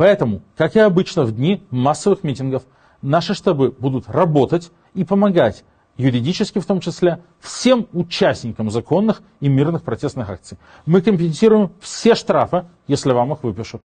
Поэтому, как и обычно в дни массовых митингов, наши штабы будут работать и помогать юридически в том числе, всем участникам законных и мирных протестных акций. Мы компенсируем все штрафы, если вам их выпишут.